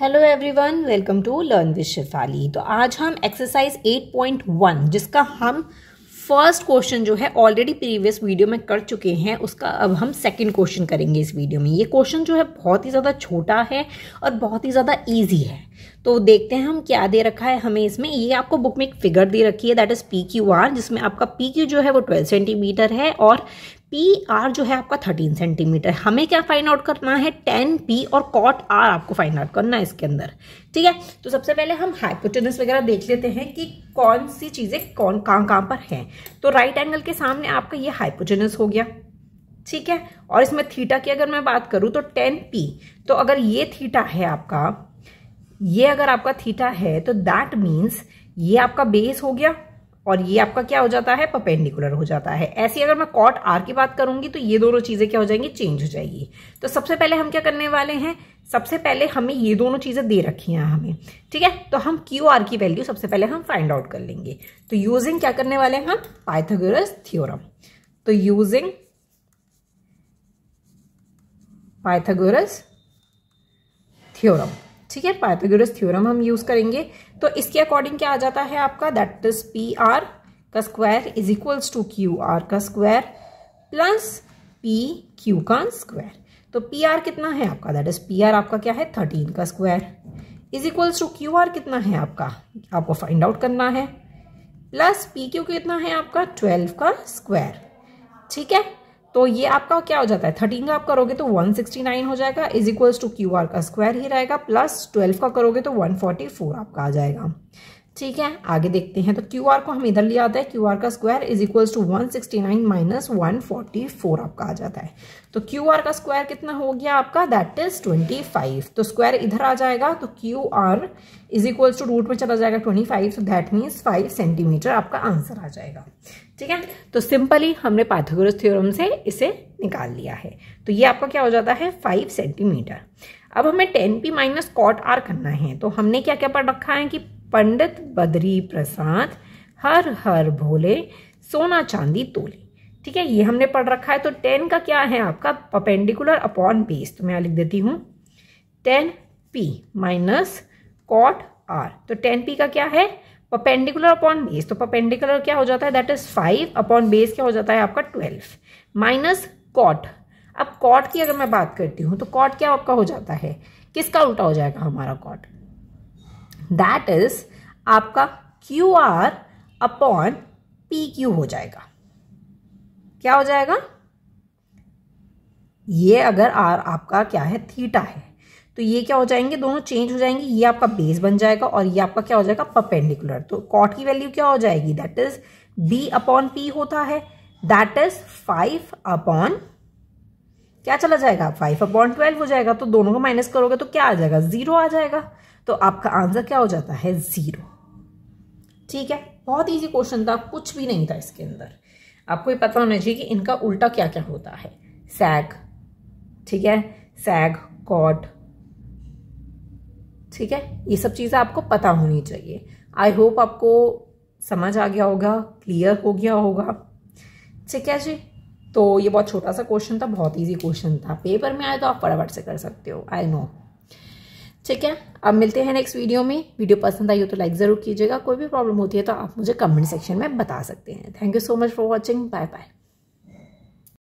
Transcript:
hello everyone welcome to learn with Shifali तो आज हम एक्सरसाइज 8.1 जिसका हम फर्स्ट क्वेश्चन जो है ऑलरेडी प्रीवियस वीडियो में कर चुके हैं उसका अब हम सेकंड क्वेश्चन करेंगे इस वीडियो में ये क्वेश्चन जो है बहुत ही ज़्यादा छोटा है और बहुत ही ज़्यादा इजी है तो देखते हैं हम क्या दे रखा है हमें इसमें ये आपको बुक में एक फिगर दे रखी है that is P Q R जिसमें आपका पी क्यू जो है वो ट्वेल्व सेंटीमीटर है और पी आर जो है आपका थर्टीन सेंटीमीटर हमें क्या फाइंड आउट करना है टेन पी और कॉट आर आपको फाइंड आउट करना है इसके अंदर ठीक है तो सबसे पहले हम हाइपोटेनस वगैरह देख लेते हैं कि कौन सी चीज़ें कौन कहाँ कहाँ पर हैं तो राइट एंगल के सामने आपका ये हाइपोटेनस हो गया ठीक है और इसमें थीटा की अगर मैं बात करूँ तो टेन पी तो अगर ये थीटा है आपका ये अगर आपका थीटा है तो दैट मीन्स ये आपका बेस हो गया और ये आपका क्या हो जाता है पपेंडिकुलर हो जाता है ऐसी अगर मैं कॉट आर की बात करूंगी तो ये दोनों चीज़ें क्या हो जाएंगी चेंज हो जाएगी तो सबसे पहले हम क्या करने वाले हैं सबसे पहले हमें ये दोनों चीज़ें दे रखी हैं हमें ठीक है तो हम क्यू आर की वैल्यू सबसे पहले हम फाइंड आउट कर लेंगे तो यूजिंग क्या करने वाले हैं हम पाइथोगस थ्योरम तो यूजिंग पाइथागोरस थियोरम ठीक है पाइथागोरस थ्योरम हम यूज करेंगे तो इसके अकॉर्डिंग क्या आ जाता है आपका दैट इज पी आर का square is equals to Q R का स्क्वायर प्लस पी क्यू का स्क्वायर तो पी आर कितना है आपका दैट इज पी आर आपका क्या है थर्टीन का square is equals to Q R कितना है आपका आपको फाइंड आउट करना है प्लस पी क्यू कितना है आपका ट्वेल्व का स्क्वायर ठीक है तो ये आपका क्या हो जाता है थर्टीन का आप करोगे तो वन सिक्सटी नाइन हो जाएगा is equals to Q R का स्क्वायर ही रहेगा प्लस ट्वेल्व का करोगे तो वन फोर्टी फोर आपका आ जाएगा ठीक है आगे देखते हैं तो क्यू आर को हम इधर लिया आता है क्यू आर का square is equal to one sixty nine minus one forty four आपका आ जाता है तो क्यू आर का स्क्वायर कितना हो गया आपका दैट इज ट्वेंटी फाइव तो स्क्वायर इधर आ जाएगा तो Q R is equal to root में चला जाएगा ट्वेंटी फाइव तो दैट मीन्स फाइव सेंटीमीटर आपका आंसर आ जाएगा ठीक है तो सिंपली हमने पाथागोरस थ्योरम से इसे निकाल लिया है तो ये आपका क्या हो जाता है फाइव सेंटीमीटर अब हमें tan P minus cot R करना है तो हमने क्या क्या पढ़ रखा है कि पंडित बद्री प्रसाद हर हर भोले सोना चांदी तोले ठीक है ये हमने पढ़ रखा है तो टेन का क्या है आपका पपेंडिकुलर अपॉन बेस तो मैं लिख देती हूँ tan P minus cot R तो टेन पी का क्या है पपेंडिकुलर अपॉन बेस तो पपेंडिकुलर क्या हो जाता है that is five upon base क्या हो जाता है आपका ट्वेल्व माइनस कॉट अब कॉट की अगर मैं बात करती हूँ तो कॉट क्या आपका हो जाता है किसका उल्टा हो जाएगा हमारा कॉट दैट इज आपका Q R upon P Q हो जाएगा क्या हो जाएगा ये अगर आर आपका क्या है थीटा है तो ये क्या हो जाएंगे दोनों चेंज हो जाएंगे ये आपका बेस बन जाएगा और ये आपका क्या हो जाएगा परपेंडिकुलर तो कॉट की वैल्यू क्या हो जाएगी that is B upon P होता है दैट इज फाइव अपॉन क्या चला जाएगा फाइव अपॉन ट्वेल्व हो जाएगा तो दोनों को माइनस करोगे तो क्या आ जाएगा जीरो आ जाएगा तो आपका आंसर क्या हो जाता है ज़ीरो ठीक है बहुत ईजी क्वेश्चन था कुछ भी नहीं था इसके अंदर आपको ये पता होना चाहिए कि इनका उल्टा क्या क्या होता है सैग ठीक है सैग कॉट ठीक है ये सब चीज़ें आपको पता होनी चाहिए आई होप आपको समझ आ गया होगा क्लियर हो गया होगा ठीक है जी तो ये बहुत छोटा सा क्वेश्चन था बहुत इजी क्वेश्चन था पेपर में आए तो आप फटाफट से कर सकते हो आई नो ठीक है अब मिलते हैं नेक्स्ट वीडियो में वीडियो पसंद आई हो तो लाइक ज़रूर कीजिएगा कोई भी प्रॉब्लम होती है तो आप मुझे कमेंट सेक्शन में बता सकते हैं thank you so much for watching bye bye